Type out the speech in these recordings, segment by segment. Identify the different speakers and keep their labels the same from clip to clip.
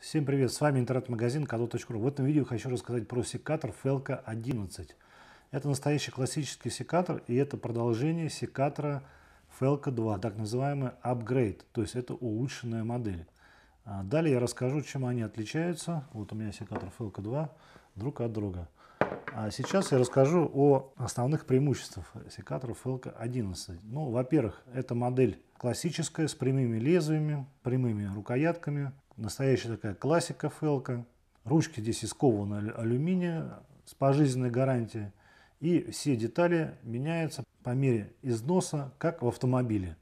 Speaker 1: Всем привет, с вами интернет-магазин kado.ru. В этом видео хочу рассказать про секатор Felka 11. Это настоящий классический секатор, и это продолжение секатора Felka 2, так называемый апгрейд, то есть это улучшенная модель. А, далее я расскажу, чем они отличаются. Вот у меня секатор Felka 2 друг от друга. А сейчас я расскажу о основных преимуществах секатора Felka 11. Ну, во-первых, это модель классическая, с прямыми лезвиями, прямыми рукоятками, Настоящая такая классика фелка. Ручки здесь из кованого алюминия с пожизненной гарантией. И все детали меняются по мере износа, как в автомобиле.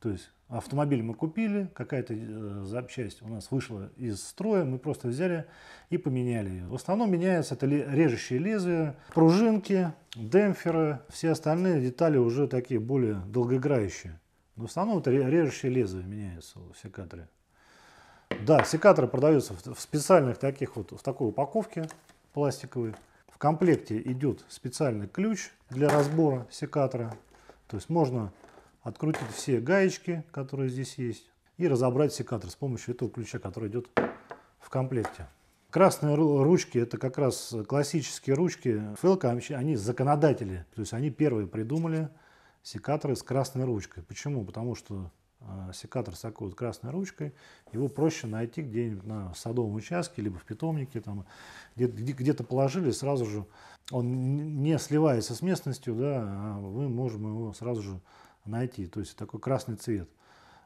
Speaker 1: То есть автомобиль мы купили, какая-то э, запчасть у нас вышла из строя, мы просто взяли и поменяли ее. В основном меняются это режущие лезвия, пружинки, демпферы, все остальные детали уже такие более долгоиграющие. Но в основном это режущие лезвия меняются у секатора. Да, секаторы продаются в специальных таких вот, в такой упаковке пластиковой. В комплекте идет специальный ключ для разбора секатора. То есть можно открутить все гаечки, которые здесь есть, и разобрать секатор с помощью этого ключа, который идет в комплекте. Красные ручки – это как раз классические ручки Фелка, они законодатели, то есть они первые придумали секаторы с красной ручкой. Почему? Потому что а, секатор с такой вот красной ручкой, его проще найти где-нибудь на садовом участке, либо в питомнике, там, где-то где положили, сразу же он не сливается с местностью, да, а мы можем его сразу же найти, то есть такой красный цвет.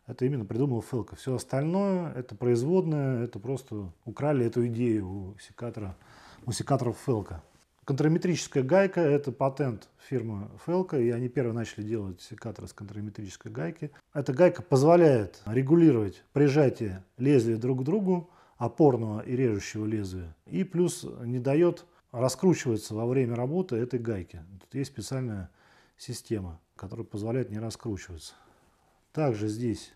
Speaker 1: Это именно придумал Фелка. Все остальное это производное, это просто украли эту идею у секатора, у секаторов Фелка. Контраметрическая гайка – это патент фирмы Фелка, и они первые начали делать секаторы с контраметрической гайки. Эта гайка позволяет регулировать прижатие лезвия друг к другу, опорного и режущего лезвия, и плюс не дает раскручиваться во время работы этой гайки. Тут есть специальная система, которая позволяет не раскручиваться. Также здесь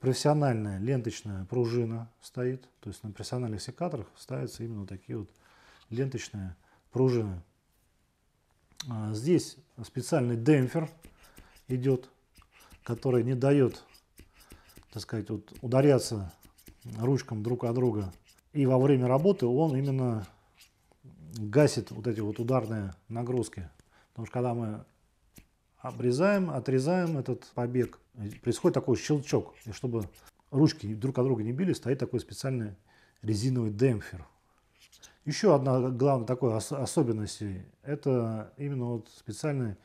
Speaker 1: профессиональная ленточная пружина стоит, то есть на профессиональных секаторах ставятся именно такие вот ленточные пружины пружины. А, здесь специальный демпфер идет, который не дает, так сказать, вот ударяться ручкам друг от друга. И во время работы он именно гасит вот эти вот ударные нагрузки. Потому что когда мы обрезаем, отрезаем этот побег, происходит такой щелчок. И чтобы ручки друг от друга не били, стоит такой специальный резиновый демпфер. Еще одна главная такой ос особенность – это именно вот специальный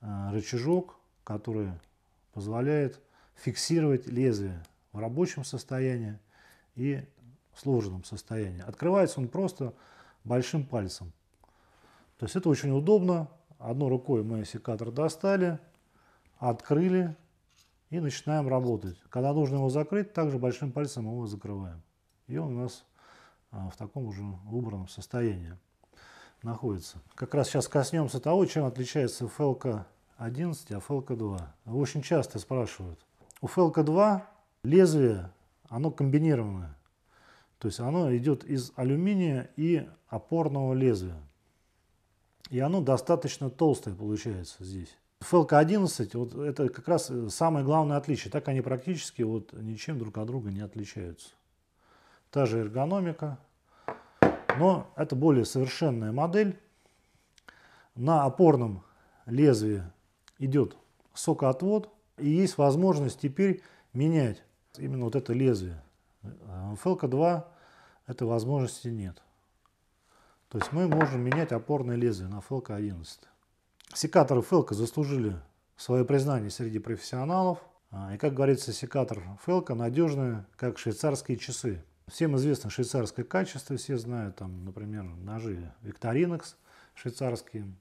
Speaker 1: э, рычажок, который позволяет фиксировать лезвие в рабочем состоянии и в сложенном состоянии. Открывается он просто большим пальцем. То есть это очень удобно. Одной рукой мы секатор достали, открыли и начинаем работать. Когда нужно его закрыть, также большим пальцем мы его закрываем. И он у нас а, в таком уже убранном состоянии находится. Как раз сейчас коснемся того, чем отличается FLK 11 от а FLK 2. Очень часто спрашивают. У FLK 2 лезвие, оно комбинированное. То есть оно идет из алюминия и опорного лезвия. И оно достаточно толстое получается здесь. FLK 11, вот это как раз э, самое главное отличие. Так они практически вот ничем друг от друга не отличаются та же эргономика, но это более совершенная модель. На опорном лезвии идет сокоотвод, и есть возможность теперь менять именно вот это лезвие. Фелка 2 этой возможности нет. То есть мы можем менять опорное лезвие на Фелка 11. Секаторы Фелка заслужили свое признание среди профессионалов. А, и, как говорится, секатор Фелка надежный, как швейцарские часы. Всем известно швейцарское качество, все знают, там, например, ножи Victorinox швейцарские.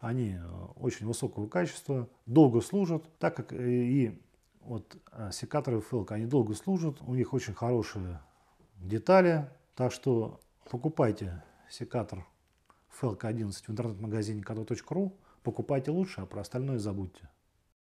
Speaker 1: Они э, очень высокого качества, долго служат, так как э, и вот э, секаторы Фелка, они долго служат, у них очень хорошие детали, так что покупайте секатор Фелка 11 в интернет-магазине kato.ru, покупайте лучше, а про остальное забудьте.